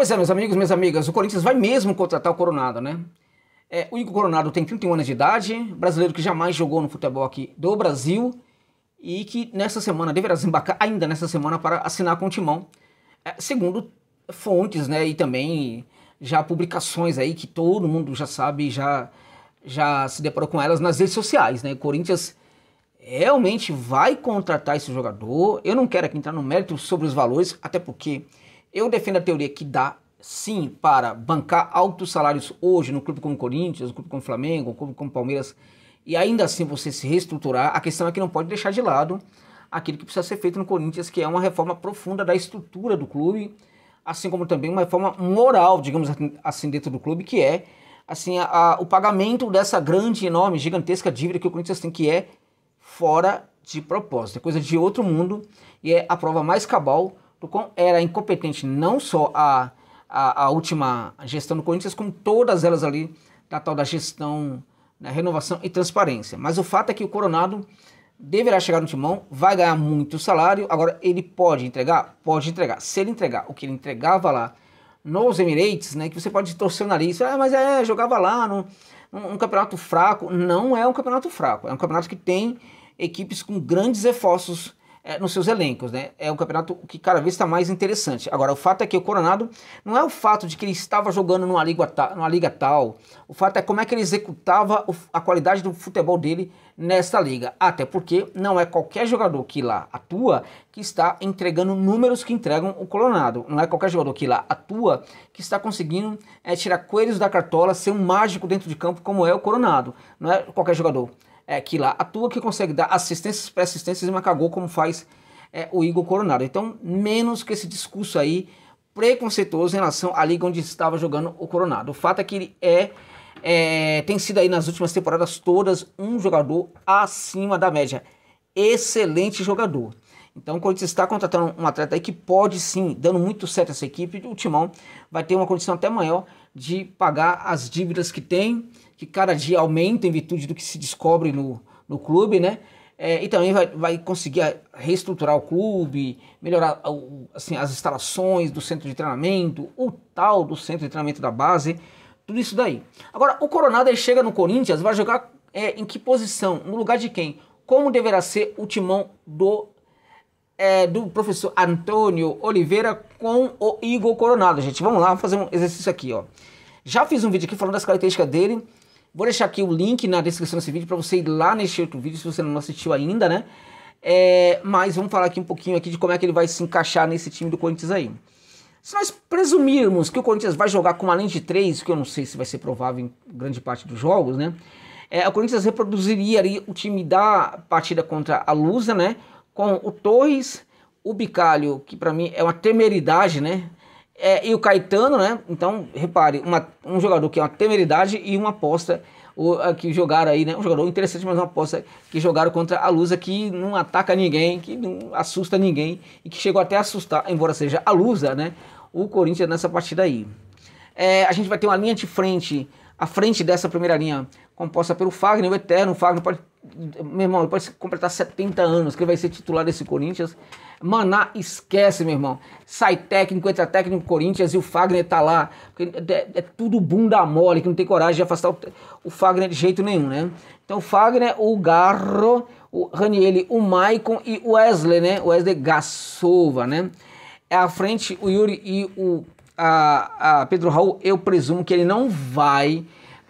Pois é, meus amigos, minhas amigas, o Corinthians vai mesmo contratar o Coronado, né? É, o Igor Coronado tem 31 anos de idade, brasileiro que jamais jogou no futebol aqui do Brasil e que nessa semana deverá desembarcar ainda nessa semana para assinar com o Timão, é, segundo fontes, né, e também já publicações aí que todo mundo já sabe, já já se deparou com elas nas redes sociais, né? O Corinthians realmente vai contratar esse jogador. Eu não quero aqui entrar no mérito sobre os valores, até porque eu defendo a teoria que dá sim para bancar altos salários hoje no clube como Corinthians, no clube como Flamengo, no clube como Palmeiras, e ainda assim você se reestruturar. A questão é que não pode deixar de lado aquilo que precisa ser feito no Corinthians, que é uma reforma profunda da estrutura do clube, assim como também uma reforma moral, digamos assim, assim dentro do clube, que é assim a, a, o pagamento dessa grande, enorme, gigantesca dívida que o Corinthians tem, que é fora de propósito, é coisa de outro mundo e é a prova mais cabal Tucon era incompetente não só a, a, a, última gestão do Corinthians, como todas elas ali da tal da gestão, né, renovação e transparência. Mas o fato é que o Coronado deverá chegar no timão, vai ganhar muito salário. Agora, ele pode entregar? Pode entregar. Se ele entregar o que ele entregava lá nos Emirates, né, que você pode torcer o nariz, ah, mas é, jogava lá no, um, um campeonato fraco. Não é um campeonato fraco, é um campeonato que tem equipes com grandes esforços é, nos seus elencos, né? É um campeonato que cada vez está mais interessante. Agora, o fato é que o Coronado não é o fato de que ele estava jogando numa liga, ta, numa liga tal, o fato é como é que ele executava o, a qualidade do futebol dele nesta liga. Até porque não é qualquer jogador que lá atua que está entregando números que entregam o Coronado. Não é qualquer jogador que lá atua que está conseguindo é, tirar coelhos da cartola, ser um mágico dentro de campo como é o Coronado. Não é qualquer jogador é, que lá atua, que consegue dar assistências, pré-assistências e macagou como faz é, o Igor Coronado. Então, menos que esse discurso aí preconceituoso em relação à liga onde estava jogando o Coronado. O fato é que ele é, é tem sido aí nas últimas temporadas todas um jogador acima da média. Excelente jogador. Então o Corinthians está contratando um atleta aí que pode sim, dando muito certo essa equipe, o Timão vai ter uma condição até maior de pagar as dívidas que tem, que cada dia aumenta em virtude do que se descobre no, no clube, né? É, e também vai, vai conseguir reestruturar o clube, melhorar assim, as instalações do centro de treinamento, o tal do centro de treinamento da base, tudo isso daí. Agora, o Coronado ele chega no Corinthians, vai jogar é, em que posição? No lugar de quem? Como deverá ser o timão do é, do professor Antônio Oliveira com o Igor Coronado, gente. Vamos lá vamos fazer um exercício aqui, ó. Já fiz um vídeo aqui falando das características dele. Vou deixar aqui o link na descrição desse vídeo para você ir lá neste outro vídeo, se você não assistiu ainda, né? É, mas vamos falar aqui um pouquinho aqui de como é que ele vai se encaixar nesse time do Corinthians aí. Se nós presumirmos que o Corinthians vai jogar com além de 3, que eu não sei se vai ser provável em grande parte dos jogos, né? É, o Corinthians reproduziria ali o time da partida contra a Lusa, né? com o Torres, o Bicalho, que para mim é uma temeridade, né? É, e o Caetano, né? Então, repare, uma, um jogador que é uma temeridade e uma aposta o, que jogaram aí, né? Um jogador interessante, mas uma aposta que jogaram contra a Lusa que não ataca ninguém, que não assusta ninguém e que chegou até a assustar, embora seja a Lusa, né? O Corinthians nessa partida aí. É, a gente vai ter uma linha de frente, à frente dessa primeira linha, composta pelo Fagner, o Eterno. O Fagner pode meu irmão, ele pode completar 70 anos, que ele vai ser titular desse Corinthians. Maná esquece, meu irmão. Sai técnico, entra técnico Corinthians e o Fagner tá lá. É, é tudo bunda mole, que não tem coragem de afastar o, o, Fagner de jeito nenhum, né? Então o Fagner, o Garro, o Ranieri, o Maicon e o Wesley, né? O Wesley Gassova, né? É à frente o Yuri e o a, a Pedro Raul. Eu presumo que ele não vai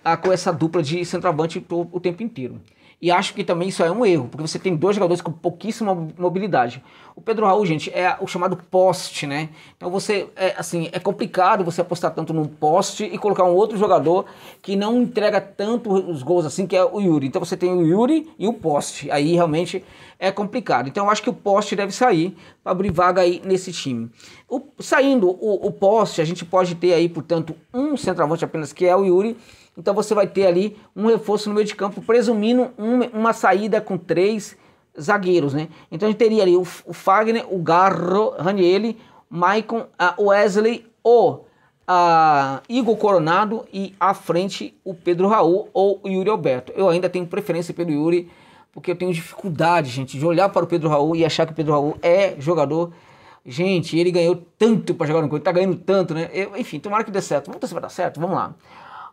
a, ah, com essa dupla de centroavante o, o tempo inteiro. E acho que também isso é um erro, porque você tem dois jogadores com pouquíssima mobilidade. O Pedro Raul, gente, é o chamado poste, né? Então você, é, assim, é complicado você apostar tanto no poste e colocar um outro jogador que não entrega tanto os gols assim, que é o Yuri. Então você tem o Yuri e o poste. Aí realmente é complicado. Então eu acho que o poste deve sair para abrir vaga aí nesse time. O, saindo o, o poste, a gente pode ter aí, portanto, um centroavante apenas, que é o Yuri então você vai ter ali um reforço no meio de campo, presumindo um, uma saída com três zagueiros, né? Então a gente teria ali o, o Fagner, o Garro, Ranieri, Maicon, o Wesley, o a Igor Coronado e à frente o Pedro Raul ou o Yuri Alberto. Eu ainda tenho preferência pelo Yuri, porque eu tenho dificuldade, gente, de olhar para o Pedro Raul e achar que o Pedro Raul é jogador. Gente, ele ganhou tanto para jogar no Corinthians, tá ganhando tanto, né? Eu, enfim, tomara que dê certo. Vamos ver se vai dar certo, vamos lá.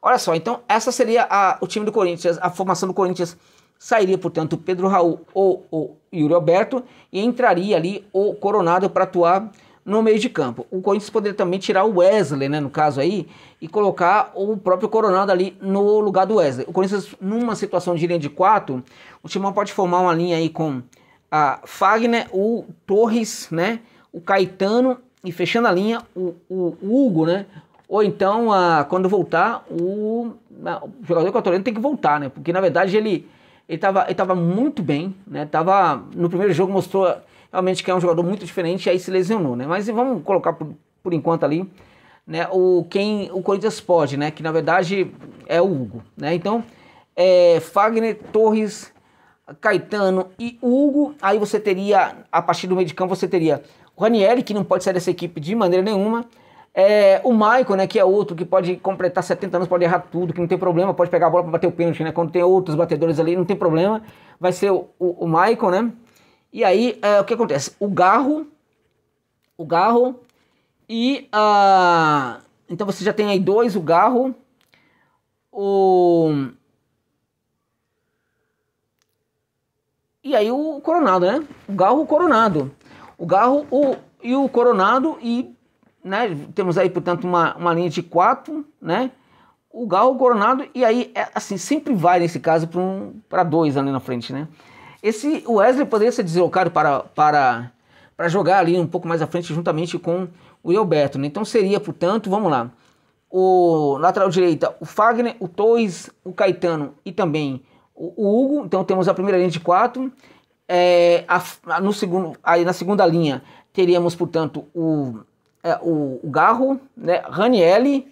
Olha só, então essa seria a, o time do Corinthians, a formação do Corinthians. Sairia, portanto, Pedro Raul ou o Yuri Alberto e entraria ali o Coronado para atuar no meio de campo. O Corinthians poderia também tirar o Wesley, né, no caso aí, e colocar o próprio Coronado ali no lugar do Wesley. O Corinthians, numa situação de linha de quatro, o Timão pode formar uma linha aí com a Fagner, o Torres, né, o Caetano e fechando a linha, o, o Hugo, né? Ou então, ah, quando voltar, o, ah, o jogador equatoriano tem que voltar, né? Porque, na verdade, ele estava ele ele muito bem, né? Tava, no primeiro jogo mostrou realmente que é um jogador muito diferente e aí se lesionou, né? Mas vamos colocar por, por enquanto ali, né? O quem o Corinthians pode, né? Que na verdade é o Hugo, né? Então, é, Fagner, Torres, Caetano e Hugo. Aí você teria, a partir do meio de campo, você teria o Ranieri, que não pode sair dessa equipe de maneira nenhuma. É, o Michael né, que é outro, que pode completar 70 anos, pode errar tudo, que não tem problema, pode pegar a bola para bater o pênalti, né? Quando tem outros batedores ali, não tem problema. Vai ser o, o, o né? E aí, é, o que acontece? O Garro, o Garro e a... Então você já tem aí dois, o Garro, o... E aí o Coronado, né? O Garro, o Coronado. O Garro o... e o Coronado e né? Temos aí, portanto, uma, uma linha de quatro, né? o galo o Coronado, e aí, é, assim, sempre vai, nesse caso, para um, dois ali na frente, né? Esse, o Wesley poderia ser deslocado para, para, para jogar ali um pouco mais à frente, juntamente com o Gilberto, né? Então seria, portanto, vamos lá, o lateral direita, o Fagner, o Tois, o Caetano e também o, o, Hugo, então temos a primeira linha de quatro, é, a, a, no segundo, aí na segunda linha teríamos, portanto, o é, o, Garro, né, Ranielli,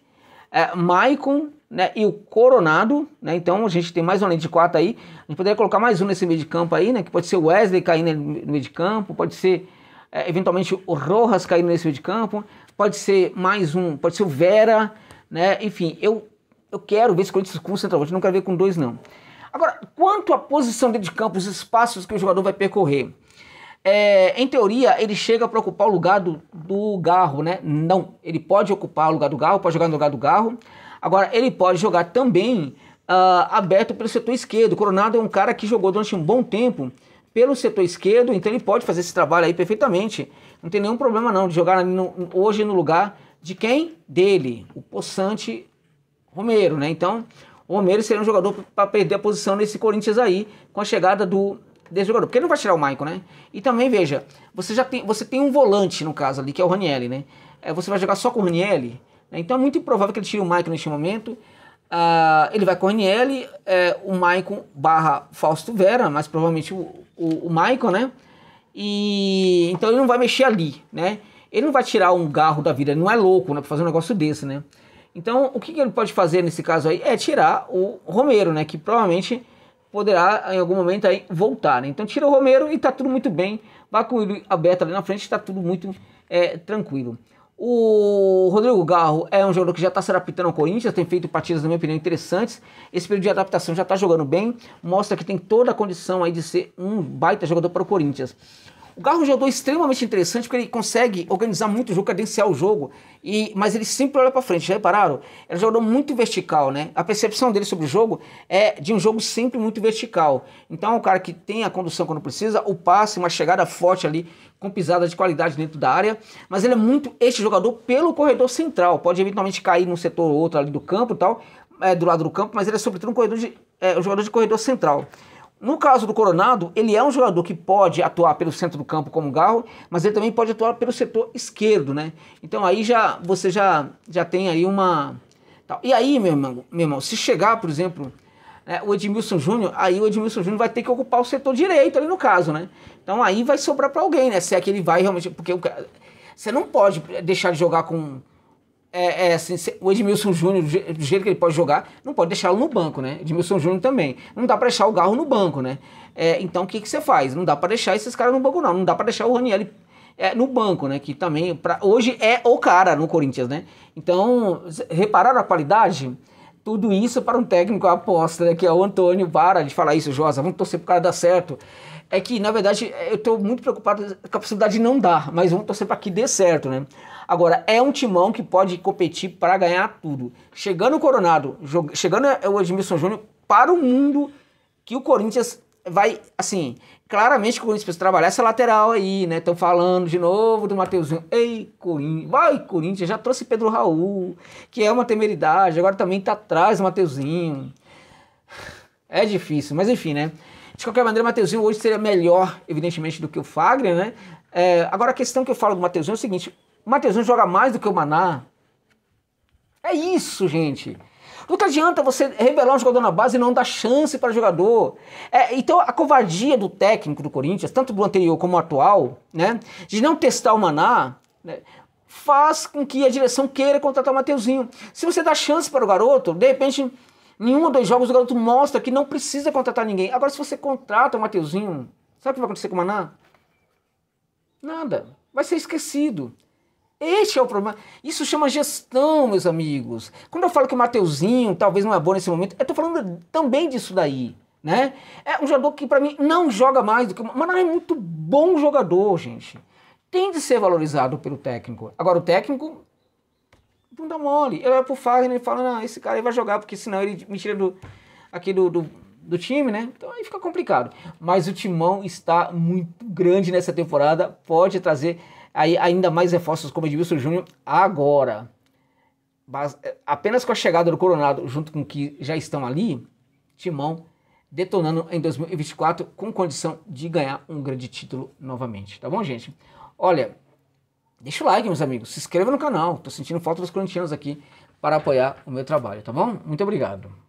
é, Maicon né, e o Coronado. Né, então a gente tem mais uma linha de quatro aí. A gente poderia colocar mais um nesse meio de campo aí, né, que pode ser o Wesley caindo no meio de campo, pode ser é, eventualmente o Rojas caindo nesse meio de campo, pode ser mais um, pode ser o Vera, né, enfim, eu, eu quero ver esse Corinthians com o centroavante, não quero ver com dois não. Agora, quanto à posição dentro de campo, os espaços que o jogador vai percorrer, é, em teoria, ele chega para ocupar o lugar do, do Garro, né? Não, ele pode ocupar o lugar do Garro, pode jogar no lugar do Garro. Agora, ele pode jogar também uh, aberto pelo setor esquerdo. O Coronado é um cara que jogou durante um bom tempo pelo setor esquerdo, então ele pode fazer esse trabalho aí perfeitamente. Não tem nenhum problema não de jogar no, hoje no lugar de quem? Dele, o possante Romero, né? Então, o Romero seria um jogador para perder a posição nesse Corinthians aí, com a chegada do desse jogador, porque ele não vai tirar o Maicon, né? E também, veja, você já tem, você tem um volante, no caso ali, que é o Ranielli, né? É, você vai jogar só com o Ranielli, né? então é muito improvável que ele tire o Maicon neste momento. Ah, ele vai com o Ranielli, é, o Maicon barra Fausto Vera, mas provavelmente o, o, o Maicon, né? E então ele não vai mexer ali, né? Ele não vai tirar um garro da vida, ele não é louco, né? Pra fazer um negócio desse, né? Então, o que, que ele pode fazer nesse caso aí é tirar o Romero, né? Que provavelmente poderá em algum momento aí voltar. Né? Então tira o Romero e tá tudo muito bem. Vá com ele aberto ali na frente, está tudo muito é, tranquilo. O Rodrigo Garro é um jogador que já está se adaptando ao Corinthians, tem feito partidas, na minha opinião, interessantes. Esse período de adaptação já está jogando bem, mostra que tem toda a condição aí de ser um baita jogador para o Corinthians. O Garro é um jogador extremamente interessante porque ele consegue organizar muito o jogo, cadenciar o jogo, e, mas ele sempre olha para frente. Já repararam? Ele é um jogador muito vertical, né? A percepção dele sobre o jogo é de um jogo sempre muito vertical. Então é um cara que tem a condução quando precisa, o passe, uma chegada forte ali, com pisada de qualidade dentro da área, mas ele é muito este jogador pelo corredor central. Pode eventualmente cair num setor ou outro ali do campo e tal, é, do lado do campo, mas ele é sobretudo um, corredor de, é, um jogador de corredor central. No caso do Coronado, ele é um jogador que pode atuar pelo centro do campo como garro, mas ele também pode atuar pelo setor esquerdo, né? Então aí já você já, já tem aí uma. E aí, meu irmão, meu irmão se chegar, por exemplo, né, o Edmilson Júnior, aí o Edmilson Júnior vai ter que ocupar o setor direito ali no caso, né? Então aí vai sobrar para alguém, né? Se é que ele vai realmente. Porque você não pode deixar de jogar com é, é, assim, o Edmilson Júnior, do jeito que ele pode jogar, não pode deixá-lo no banco, né? Edmilson Júnior também. Não dá para deixar o Garro no banco, né? É, então o que, que você faz? Não dá para deixar esses caras no banco, não. Não dá para deixar o Raniel é, no banco, né? Que também, pra, hoje é o cara no Corinthians, né? Então, repararam a qualidade? Tudo isso é para um técnico aposta, né? Que é o Antônio. Para de falar isso, Josa. Vamos torcer o cara dar certo é que, na verdade, eu estou muito preocupado com a possibilidade de não dar, mas vamos torcer para que dê certo, né? Agora, é um timão que pode competir para ganhar tudo. Chegando o Coronado, chegando é, o Edmilson Júnior para o mundo que o Corinthians vai, assim, claramente o Corinthians precisa trabalhar essa lateral aí, né? Estão falando de novo do Mateuzinho. Ei, Corinthians, vai, Corinthians, já trouxe Pedro Raul, que é uma temeridade, agora também tá atrás do Mateuzinho. É difícil, mas enfim, né? De qualquer maneira, o Mateuzinho hoje seria melhor, evidentemente, do que o Fagner, né? É, agora, a questão que eu falo do Mateuzinho é o seguinte: o Mateuzinho joga mais do que o Maná. É isso, gente. Nunca adianta você revelar um jogador na base e não dar chance para o jogador. É, então a covardia do técnico do Corinthians, tanto do anterior como atual, né, de não testar o Maná, né, faz com que a direção queira contratar o Mateuzinho. Se você dá chance para o garoto, de repente Nenhum dos jogos o garoto mostra que não precisa contratar ninguém. Agora, se você contrata o Mateuzinho, sabe o que vai acontecer com o Maná? Nada. Vai ser esquecido. Este é o problema. Isso chama gestão, meus amigos. Quando eu falo que o Mateuzinho talvez não é bom nesse momento, eu estou falando também disso daí. Né? É um jogador que para mim não joga mais do que. o Maná é muito bom jogador, gente. Tem de ser valorizado pelo técnico. Agora, o técnico bunda mole. Eu olho pro Fagner e falo, não, esse cara aí vai jogar, porque senão ele me tira do, aqui do, do, do, time, né? Então aí fica complicado. Mas o timão está muito grande nessa temporada, pode trazer aí ainda mais reforços como Edilson Júnior agora. Mas, eh, apenas com a chegada do Coronado, junto com que já estão ali, timão detonando em 2024 com condição de ganhar um grande título novamente, tá bom, gente? Olha, Deixa o like, meus amigos. Se inscreva no canal. Tô sentindo falta dos corintianos aqui para apoiar o meu trabalho, tá bom? Muito obrigado.